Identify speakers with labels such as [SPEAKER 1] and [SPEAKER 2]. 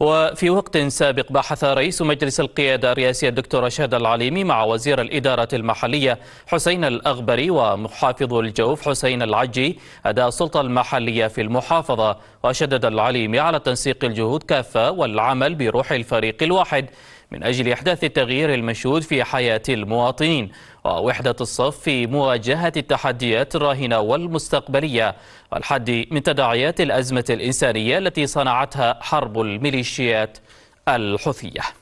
[SPEAKER 1] وفي وقت سابق بحث رئيس مجلس القيادة الرئاسي الدكتور رشاد العليمي مع وزير الإدارة المحلية حسين الأغبري ومحافظ الجوف حسين العجي أداء السلطة المحلية في المحافظة وشدد العليمي على تنسيق الجهود كافة والعمل بروح الفريق الواحد من أجل إحداث التغيير المشهود في حياة المواطنين ووحدة الصف في مواجهة التحديات الراهنة والمستقبلية والحد من تداعيات الأزمة الإنسانية التي صنعتها حرب الميليشيات الحوثية